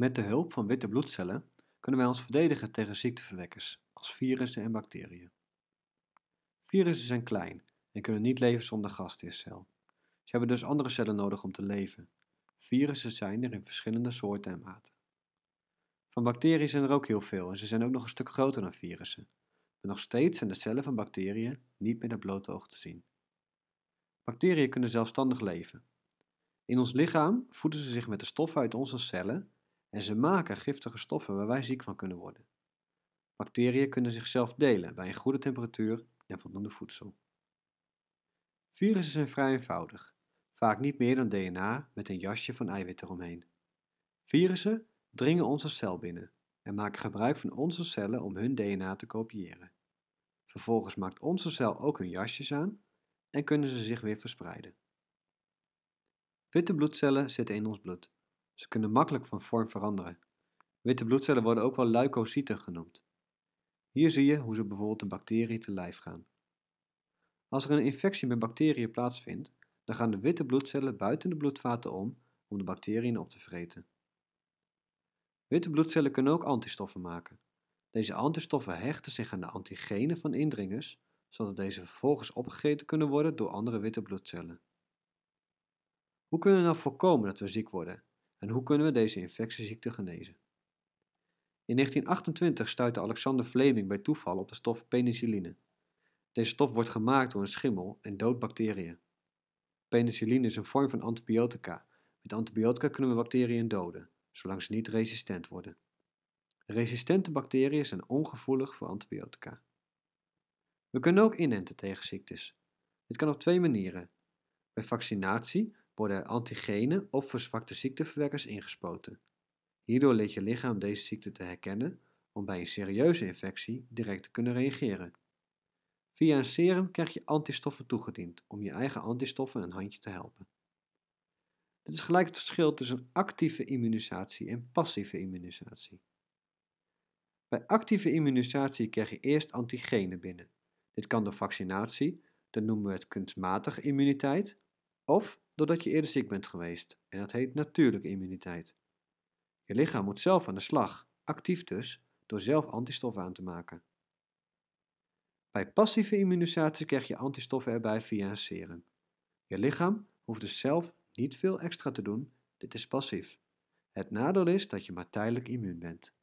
Met de hulp van witte bloedcellen kunnen wij ons verdedigen tegen ziekteverwekkers als virussen en bacteriën. Virussen zijn klein en kunnen niet leven zonder gastheercel. Ze hebben dus andere cellen nodig om te leven. Virussen zijn er in verschillende soorten en maten. Van bacteriën zijn er ook heel veel en ze zijn ook nog een stuk groter dan virussen. Maar nog steeds zijn de cellen van bacteriën niet met het blote oog te zien. Bacteriën kunnen zelfstandig leven. In ons lichaam voeden ze zich met de stoffen uit onze cellen en ze maken giftige stoffen waar wij ziek van kunnen worden. Bacteriën kunnen zichzelf delen bij een goede temperatuur en voldoende voedsel. Virussen zijn vrij eenvoudig, vaak niet meer dan DNA met een jasje van eiwitten eromheen. Virussen dringen onze cel binnen en maken gebruik van onze cellen om hun DNA te kopiëren. Vervolgens maakt onze cel ook hun jasjes aan en kunnen ze zich weer verspreiden. Witte bloedcellen zitten in ons bloed ze kunnen makkelijk van vorm veranderen. Witte bloedcellen worden ook wel leukocyten genoemd. Hier zie je hoe ze bijvoorbeeld een bacterie te lijf gaan. Als er een infectie met bacteriën plaatsvindt, dan gaan de witte bloedcellen buiten de bloedvaten om om de bacteriën op te vreten. Witte bloedcellen kunnen ook antistoffen maken. Deze antistoffen hechten zich aan de antigenen van indringers, zodat deze vervolgens opgegeten kunnen worden door andere witte bloedcellen. Hoe kunnen we nou voorkomen dat we ziek worden en hoe kunnen we deze infectieziekte genezen? In 1928 stuitte Alexander Fleming bij toeval op de stof penicilline. Deze stof wordt gemaakt door een schimmel en doodt bacteriën. Penicilline is een vorm van antibiotica. Met antibiotica kunnen we bacteriën doden, zolang ze niet resistent worden. Resistente bacteriën zijn ongevoelig voor antibiotica. We kunnen ook inenten tegen ziektes. Dit kan op twee manieren. Bij vaccinatie worden antigenen of verzwakte ziekteverwekkers ingespoten. Hierdoor leert je lichaam deze ziekte te herkennen om bij een serieuze infectie direct te kunnen reageren. Via een serum krijg je antistoffen toegediend om je eigen antistoffen een handje te helpen. Dit is gelijk het verschil tussen actieve immunisatie en passieve immunisatie. Bij actieve immunisatie krijg je eerst antigenen binnen. Dit kan door vaccinatie, dat noemen we het kunstmatige immuniteit, of doordat je eerder ziek bent geweest en dat heet natuurlijke immuniteit. Je lichaam moet zelf aan de slag, actief dus, door zelf antistoffen aan te maken. Bij passieve immunisatie krijg je antistoffen erbij via een serum. Je lichaam hoeft dus zelf niet veel extra te doen, dit is passief. Het nadeel is dat je maar tijdelijk immuun bent.